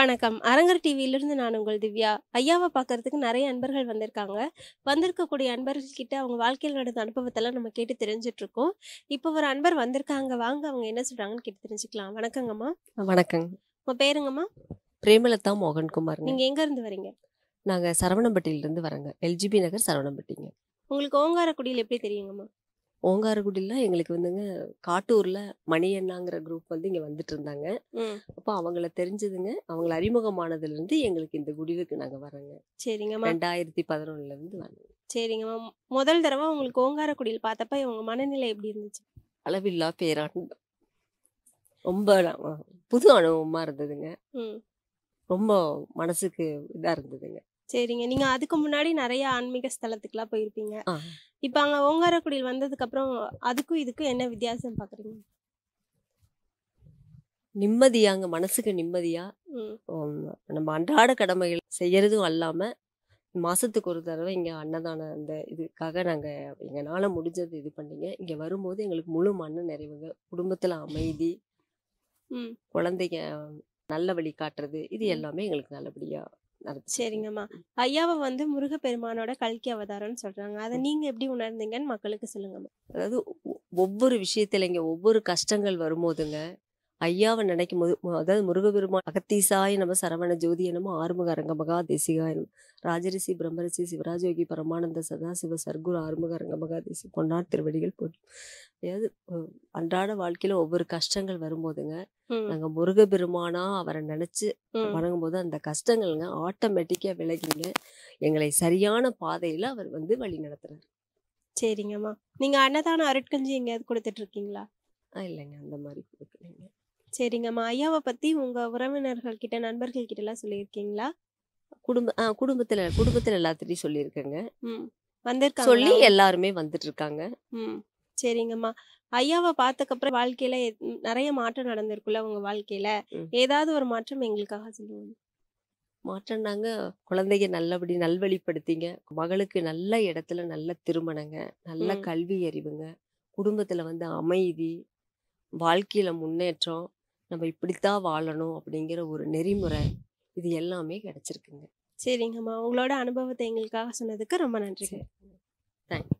வணக்கம் அரங்கர் டிவியிலிருந்து நான் உங்கள் திவ்யா ஐயாவை பார்க்கறதுக்கு நிறைய அன்பர்கள் வந்திருக்காங்க வந்திருக்கக்கூடிய அன்பர்கள்கிட்ட அவங்க வாழ்க்கையில் நடந்த அனுபவத்தெல்லாம் நம்ம கேட்டு தெரிஞ்சிட்ருக்கோம் இப்போ ஒரு அன்பர் வந்திருக்காங்க வாங்க அவங்க என்ன சொல்கிறாங்கன்னு கேட்டு தெரிஞ்சுக்கலாம் வணக்கங்கம்மா வணக்கங்க உங்கள் பேருங்கம்மா பிரேமலதா மோகன்குமார் நீங்கள் எங்கேருந்து வரீங்க நாங்கள் சரவணம்பட்டியிலிருந்து வரேங்க எல்ஜிபி நகர் சரவணம்பட்டிங்க உங்களுக்கு ஓங்காரக்குடியில் எப்படி தெரியுங்கம்மா ஓங்காரகுடியில் எங்களுக்கு வந்துங்க காட்டூரில் மணியண்ணாங்கிற குரூப் வந்து இங்கே வந்துட்டு இருந்தாங்க அப்போ அவங்கள தெரிஞ்சதுங்க அவங்களை அறிமுகமானதுலேருந்து எங்களுக்கு இந்த குடிவுக்கு நாங்கள் வரோங்க சரிங்க ரெண்டாயிரத்தி பதினொன்னுலேருந்து வரோங்க சரிங்க மேம் முதல் தடவை உங்களுக்கு ஓங்காரக்குடியில் பார்த்தப்ப இவங்க மனநிலை எப்படி இருந்துச்சு அளவில்லா பேராண்டு ரொம்ப புது அனுபவமாக இருந்ததுங்க ரொம்ப மனசுக்கு இதாக இருந்ததுங்க சரிங்க நீங்க அதுக்கு முன்னாடி நிறைய ஆன்மீக ஸ்தலத்துக்குலாம் போயிருப்பீங்க இப்ப அங்க ஓங்காரக்குடியில் வந்ததுக்கு அப்புறம் அதுக்கும் இதுக்கும் என்ன வித்தியாசம் பாக்குறீங்க அங்க மனசுக்கு நிம்மதியா நம்ம அன்றாட கடமைகள் செய்யறதும் அல்லாம மாசத்துக்கு ஒரு தடவை இங்க அன்னதானம் அந்த இதுக்காக நாங்க எங்களால முடிஞ்சது இது பண்ணீங்க இங்க வரும்போது எங்களுக்கு முழு மண்ணு நிறைவுங்க குடும்பத்துல அமைதி குழந்தைங்க நல்ல வழி காட்டுறது இது எல்லாமே எங்களுக்கு நல்லபடியா சரிங்கம்மா ஐயாவை வந்து முருகப்பெருமானோட கல்கி அவதாரம்னு சொல்றாங்க அதை நீங்க எப்படி உணர்ந்தீங்கன்னு மக்களுக்கு சொல்லுங்கம்மா அதாவது ஒவ்வொரு விஷயத்துல இங்க ஒவ்வொரு கஷ்டங்கள் வரும்போதுங்க ஐயாவை நினைக்கும் போது அதாவது முருகபெருமான் அகத்தீசாய நம்ம சரவண ஜோதி என்னமோ ஆறுமுக அரங்க மகா ராஜரிசி பிரம்மரிசி சிவராஜயோகி பரமானந்த சதாசிவ சர்க்குரு ஆறுமுக அரங்க மகாதேசி பொன்னார் திருவடிகள் போட்டு அதாவது அன்றாட வாழ்க்கையில ஒவ்வொரு கஷ்டங்கள் வரும்போதுங்க நாங்க முருகபெருமானா அவரை நினைச்சு வணங்கும் போது அந்த கஷ்டங்கள்ங்க ஆட்டோமேட்டிக்கா விலகிங்க எங்களை சரியான பாதையில அவர் வந்து வழி நடத்துறாரு சரிங்கம்மா நீங்க அன்னதான அருட்கஞ்சி எங்கேயாவது கொடுத்துட்டு இருக்கீங்களா இல்லைங்க அந்த மாதிரி கொடுக்கலைங்க சரிங்கம்மா ஐயாவை பத்தி உங்க உறவினர்கள் கிட்ட நண்பர்கள் கிட்ட எல்லாம் சொல்லியிருக்கீங்களா குடும்ப குடும்பத்துல குடும்பத்துல எல்லாத்திட்டையும் சொல்லியிருக்கேங்க வந்திருக்காங்க சொல்லி எல்லாருமே வந்துட்டு இருக்காங்க சரிங்கம்மா ஐயாவை பார்த்தக்கப்புறம் வாழ்க்கையில நிறைய மாற்றம் நடந்திருக்குல்ல உங்க வாழ்க்கையில ஏதாவது ஒரு மாற்றம் எங்களுக்காக சொல்லுவாங்க நாங்க குழந்தைய நல்லபடி நல்வழிப்படுத்திங்க மகளுக்கு நல்ல இடத்துல நல்ல திருமணங்க நல்ல கல்வி அறிவுங்க குடும்பத்துல வந்து அமைதி வாழ்க்கையில முன்னேற்றம் நம்ம இப்படித்தான் வாழணும் அப்படிங்கிற ஒரு நெறிமுறை இது எல்லாமே கிடைச்சிருக்குங்க சரிங்கம்மா உங்களோட அனுபவத்தை எங்களுக்காக சொன்னதுக்கு ரொம்ப நன்றி தேங்க்யூ